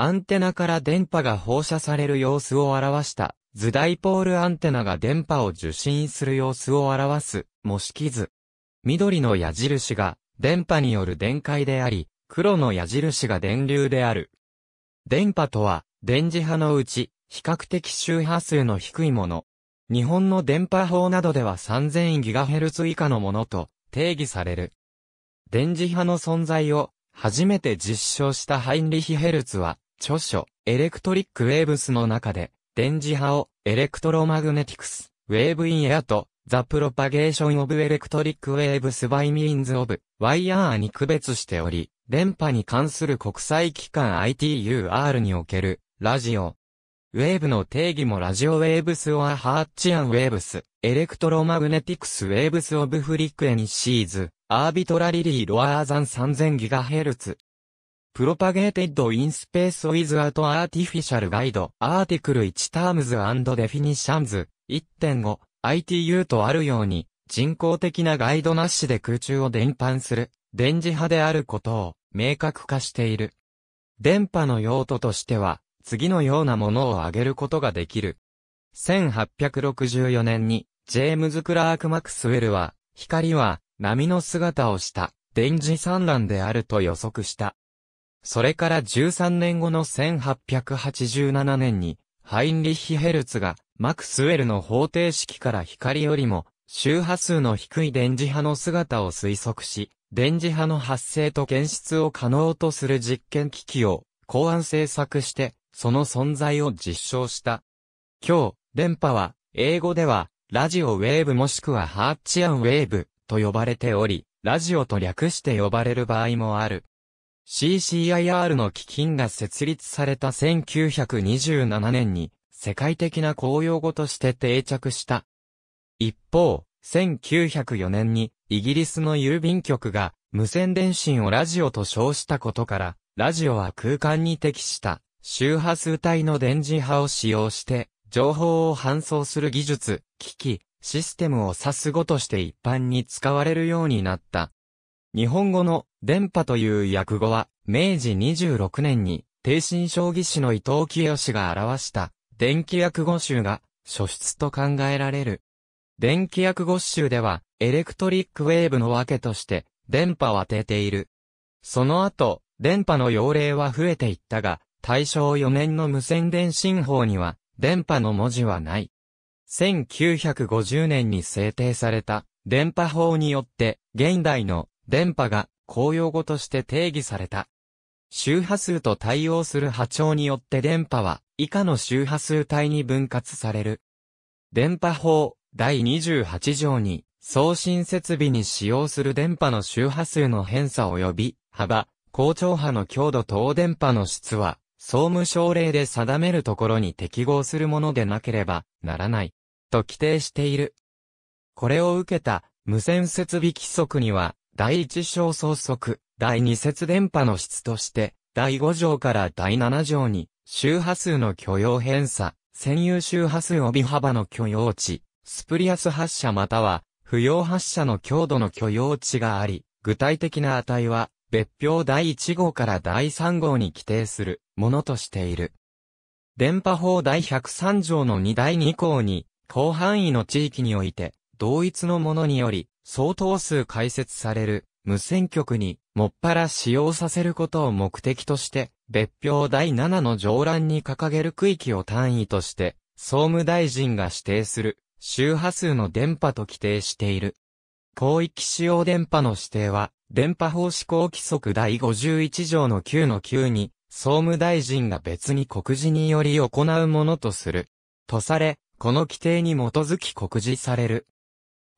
アンテナから電波が放射される様子を表した図ダイポールアンテナが電波を受信する様子を表す模式図。緑の矢印が電波による電解であり、黒の矢印が電流である。電波とは電磁波のうち比較的周波数の低いもの。日本の電波法などでは 3000GHz 以下のものと定義される。電磁波の存在を初めて実証したハインリヒヘルツは著書、エレクトリック・ウェーブスの中で、電磁波を、エレクトロマグネティクス、ウェーブ・イン・エアと、ザ・プロパゲーション・オブ・エレクトリック・ウェーブス・バイ・ミーンズ・オブ、ワイヤーに区別しており、電波に関する国際機関 ITUR における、ラジオ。ウェーブの定義もラジオウェーブス・オア・ハーチアン・ウェーブス、エレクトロマグネティクス・ウェーブス・オブ・フリクエニシーズ、アービトラリリー・ロアーザン 3000GHz、Propagated in Space Without Artificial Guide Article 1 Terms and Definitions 1.5 ITU とあるように人工的なガイドなしで空中を伝播する電磁波であることを明確化している。電波の用途としては次のようなものを挙げることができる。1864年にジェームズ・クラーク・マクスウェルは光は波の姿をした電磁産卵であると予測した。それから13年後の1887年に、ハインリッヒ・ヘルツが、マクスウェルの方程式から光よりも、周波数の低い電磁波の姿を推測し、電磁波の発生と検出を可能とする実験機器を考案制作して、その存在を実証した。今日、電波は、英語では、ラジオウェーブもしくはハーチアンウェーブと呼ばれており、ラジオと略して呼ばれる場合もある。CCIR の基金が設立された1927年に世界的な公用語として定着した。一方、1904年にイギリスの郵便局が無線電信をラジオと称したことから、ラジオは空間に適した周波数帯の電磁波を使用して情報を搬送する技術、機器、システムを指す語として一般に使われるようになった。日本語の電波という訳語は、明治26年に、帝神将棋士の伊藤清氏が表した、電気訳語集が、初出と考えられる。電気訳語集では、エレクトリックウェーブの訳として、電波を当てている。その後、電波の用例は増えていったが、大正4年の無線電信法には、電波の文字はない。1950年に制定された、電波法によって、現代の電波が公用語として定義された。周波数と対応する波長によって電波は以下の周波数帯に分割される。電波法第28条に送信設備に使用する電波の周波数の偏差及び幅、高調波の強度等電波の質は総務省令で定めるところに適合するものでなければならないと規定している。これを受けた無線設備規則には第一章総則、第二節電波の質として、第五条から第七条に、周波数の許容偏差、占有周波数帯幅の許容値、スプリアス発射または、不要発射の強度の許容値があり、具体的な値は、別表第1号から第3号に規定するものとしている。電波法第103条の2第2項に、広範囲の地域において、同一のものにより、相当数開設される無線局にもっぱら使用させることを目的として、別表第7の上覧に掲げる区域を単位として、総務大臣が指定する周波数の電波と規定している。広域使用電波の指定は、電波法施行規則第51条の9の9に、総務大臣が別に告示により行うものとする。とされ、この規定に基づき告示される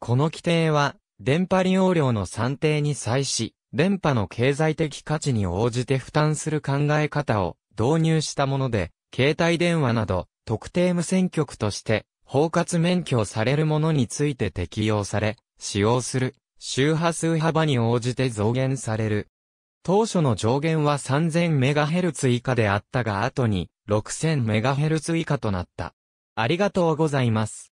この規定は、電波利用量の算定に際し、電波の経済的価値に応じて負担する考え方を導入したもので、携帯電話など特定無線局として包括免許されるものについて適用され、使用する周波数幅に応じて増減される。当初の上限は 3000MHz 以下であったが後に 6000MHz 以下となった。ありがとうございます。